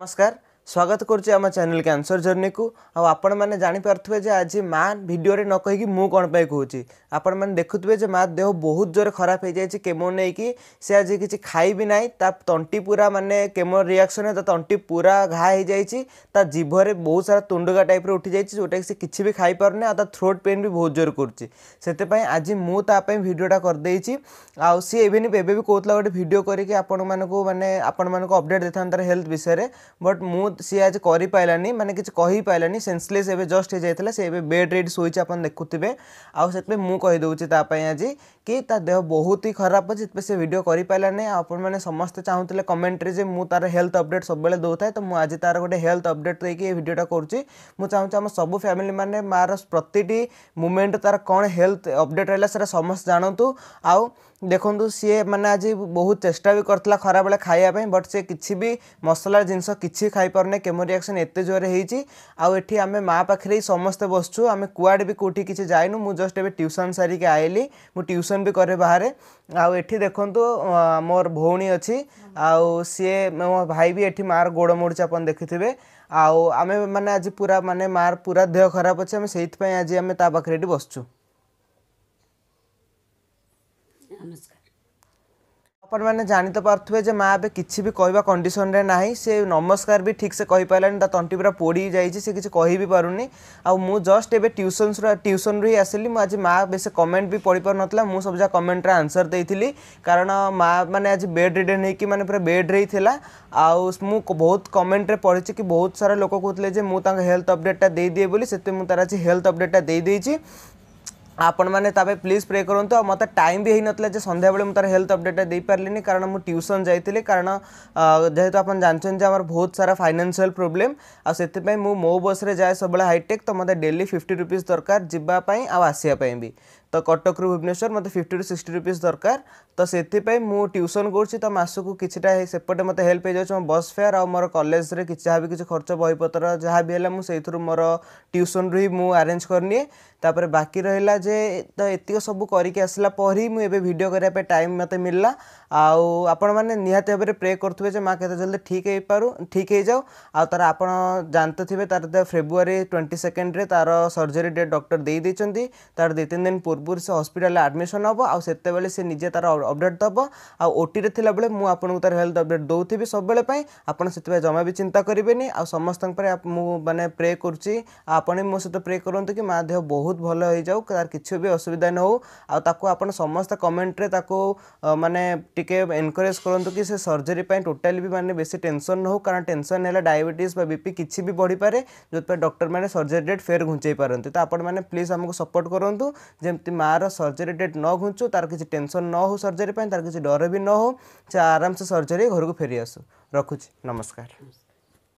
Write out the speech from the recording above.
नमस्कार स्वागत करम चेल कैनसर जर्नी को आपण मैंने जापारे आज माँ भिडे न कह कि मुझे कहूँ आपण मैंने देखुए माँ देह बहुत जोर खराब हो जाए केमो नहीं कि सी आज किसी खाई ना ता तंटी पूरा मानने केमो रिएक्शन ता तंटी पूरा घाई ता जीभर बहुत सारा तुंडगा टाइप उठी जाइए जोटा कि किसी भी खाईपारे आ थ्रोट पेन भी बहुत जोर करतीपाई आज मुझे भिडियोटा करदे आए इवेन एबे भी कहला गोटे भिड करके आपण मैं मैंने आपण मैं अपडेट देता हेल्थ विषय में बट मुझे सी आज कर मैंने किसी पार्लानी सेन्सलेस एवं जस्ट हो जाता है सी एड रेड सोई आप देखुए आई मुझे आज कि देह बहुत ही खराब अच्छे से, कर भिडियो करें समस्त चाहूँ कमेन्ट्रे मुझे तार हेल्थ अपडेट सब दे था तो मुझे तार गोटे हेल्थ अपडेट देखिए भिडियोटा करुँचे आम सब फैमिली मैंने मार प्रति मुमेंट तार कौन हेल्थ अपडेट रहा समस्त जानतु आउ ଦେଖନ୍ତୁ ସିଏ ମାନେ ଆଜି ବହୁତ ଚେଷ୍ଟା ବି କରିଥିଲା ଖରାବେଳେ ଖାଇବା ପାଇଁ ବଟ୍ ସେ କିଛି ବି ମସଲା ଜିନିଷ କିଛି ଖାଇପାରୁନି କେମୋ ରିଆକ୍ସନ୍ ଏତେ ଜୋରରେ ହେଇଛି ଆଉ ଏଠି ଆମେ ମା ପାଖରେ ହିଁ ସମସ୍ତେ ବସିଛୁ ଆମେ କୁଆଡ଼େ ବି କେଉଁଠି କିଛି ଯାଇନୁ ମୁଁ ଜଷ୍ଟ ଏବେ ଟ୍ୟୁସନ୍ ସାରିକି ଆଇଲି ମୁଁ ଟ୍ୟୁସନ୍ ବି କରେ ବାହାରେ ଆଉ ଏଠି ଦେଖନ୍ତୁ ମୋର ଭଉଣୀ ଅଛି ଆଉ ସିଏ ମୋ ଭାଇ ବି ଏଠି ମାଆର ଗୋଡ଼ ମୋଡ଼ୁଛି ଆପଣ ଦେଖିଥିବେ ଆଉ ଆମେ ମାନେ ଆଜି ପୁରା ମାନେ ମାଆର ପୁରା ଦେହ ଖରାପ ଅଛି ଆମେ ସେଇଥିପାଇଁ ଆଜି ଆମେ ତା ପାଖରେ ଏଠି ବସିଛୁ अपन जानी तो पार्थे माँ ए किसी भी कह कंडीशन रे ना से नमस्कार भी ठीक से कही पारे तंटी पूरा पोड़ जा से किसी कह भी पारे आस्ट एवं ट्यूसन ट्यूशन रू आसली आज माँ बेस कमेंट भी पढ़ी पार ना मुझे सब जहाँ कमेंट आंसर दे कारण माँ मैंने आज बेड नहीं कि मैंने पूरा बेड रही थी आउ मु बहुत कमेंट्रे पढ़ी कि बहुत सारा लोक कहते हैं मुझे हेल्थ अपडेटा दे दिए से मुझे तार आज हेल्थ अपडेटा दे देती ଆପଣମାନେ ତା ପାଇଁ ପ୍ଲିଜ୍ ପ୍ରେ କରନ୍ତୁ ଆଉ ମୋତେ ଟାଇମ୍ ବି ହେଇନଥିଲା ଯେ ସନ୍ଧ୍ୟାବେଳେ ମୁଁ ତା'ର ହେଲ୍ଥ ଅପଡ଼େଟ୍ଟା ଦେଇପାରିଲିନି କାରଣ ମୁଁ ଟ୍ୟୁସନ୍ ଯାଇଥିଲି କାରଣ ଯେହେତୁ ଆପଣ ଜାଣିଛନ୍ତି ଯେ ଆମର ବହୁତ ସାରା ଫାଇନାନ୍ସିଆଲ୍ ପ୍ରୋବ୍ଲେମ୍ ଆଉ ସେଥିପାଇଁ ମୁଁ ମୋ ବସ୍ରେ ଯାଏ ସବୁବେଳେ ହାଇଟେକ୍ ତ ମୋତେ ଡେଲି ଫିଫ୍ଟି ରୁପିଜ୍ ଦରକାର ଯିବା ପାଇଁ ଆଉ ଆସିବା ପାଇଁ ବି ତ କଟକରୁ ଭୁବନେଶ୍ୱର ମୋତେ ଫିଫ୍ଟି ଟୁ ସିକ୍ସଟି ରୁପିଜ୍ ଦରକାର ତ ସେଥିପାଇଁ ମୁଁ ଟ୍ୟୁସନ୍ କରୁଛି ତ ମାସକୁ କିଛିଟା ସେପଟେ ମୋତେ ହେଲ୍ପ ହେଇଯାଉଛି ମୋ ବସ୍ ଫେୟାର୍ ଆଉ ମୋର କଲେଜରେ କିଛି ଯାହା ବି କିଛି ଖର୍ଚ୍ଚ ବହିପତ୍ର ଯାହା ବି ହେଲା ମୁଁ ସେଇଥିରୁ ମୋର ଟ୍ୟୁସନ୍ରୁ ହିଁ ମୁଁ ଆରେଞ୍ଜ କରିନିଏ ତାପରେ ବାକି ରହିଲା ଯେ ତ ଏତିକ ସବୁ କରିକି ଆସିଲା ପରେ ହିଁ ମୁଁ ଏବେ ଭିଡ଼ିଓ କରିବା ପାଇଁ ଟାଇମ୍ ମୋତେ ମିଳିଲା ଆଉ ଆପଣମାନେ ନିହାତି ଭାବରେ ପ୍ରେ କରୁଥିବେ ଯେ ମାଆ କେତେ ଜଲ୍ଦି ଠିକ୍ ହେଇପାରୁ ଠିକ୍ ହେଇଯାଉ ଆଉ ତା'ର ଆପଣ ଜାଣିଥିବେ ତା'ର ଫେବୃଆରୀ ଟ୍ୱେଣ୍ଟି ସେକେଣ୍ଡରେ ତା'ର ସର୍ଜରୀ ଡେଟ୍ ଡକ୍ଟର ଦେଇଦେଇଛନ୍ତି ତା'ର ଦୁଇ ତିନି ଦିନ ପୂର୍ବ ପୂର୍ବରୁ ସେ ହସ୍ପିଟାଲରେ ଆଡ଼ମିସନ୍ ହେବ ଆଉ ସେତେବେଳେ ସେ ନିଜେ ତାର ଅପଡ଼େଟ୍ ଦେବ ଆଉ ଓଟିରେ ଥିଲାବେଳେ ମୁଁ ଆପଣଙ୍କୁ ତାର ହେଲ୍ଥ ଅପଡ଼େଟ୍ ଦେଉଥିବି ସବୁବେଳେ ପାଇଁ ଆପଣ ସେଥିପାଇଁ ଜମା ବି ଚିନ୍ତା କରିବେନି ଆଉ ସମସ୍ତଙ୍କ ପାଇଁ ମୁଁ ମାନେ ପ୍ରେ କରୁଛି ଆପଣ ବି ମୋ ସହିତ ପ୍ରେ କରନ୍ତୁ କି ମା ଦେହ ବହୁତ ଭଲ ହେଇଯାଉ ତାର କିଛି ବି ଅସୁବିଧା ନ ହେଉ ଆଉ ତାକୁ ଆପଣ ସମସ୍ତେ କମେଣ୍ଟରେ ତାକୁ ମାନେ ଟିକେ ଏନକରେଜ୍ କରନ୍ତୁ କି ସେ ସର୍ଜରୀ ପାଇଁ ଟୋଟାଲି ବି ମାନେ ବେଶୀ ଟେନସନ୍ ନ ହେଉ କାରଣ ଟେନସନ୍ ହେଲେ ଡାଇବେଟିସ୍ ବା ବିପି କିଛି ବି ବଢ଼ିପାରେ ଯେଉଁଥିପାଇଁ ଡକ୍ଟରମାନେ ସର୍ଜରୀ ଡେଟ୍ ଫେର୍ ଘୁଞ୍ଚେଇ ପାରନ୍ତି ତ ଆପଣମାନେ ପ୍ଲିଜ୍ ଆମକୁ ସପୋର୍ଟ କରନ୍ତୁ ଯେମିତି ଯେମିତି ମାଆର ସର୍ଜରୀ ଡେଟ୍ ନ ଘୁଞ୍ଚୁ ତାର କିଛି ଟେନସନ୍ ନ ହେଉ ସର୍ଜରୀ ପାଇଁ ତାର କିଛି ଡର ବି ନ ହେଉ ସେ ଆରାମସେ ସର୍ଜରୀ ଘରକୁ ଫେରି ଆସୁ ରଖୁଛି ନମସ୍କାର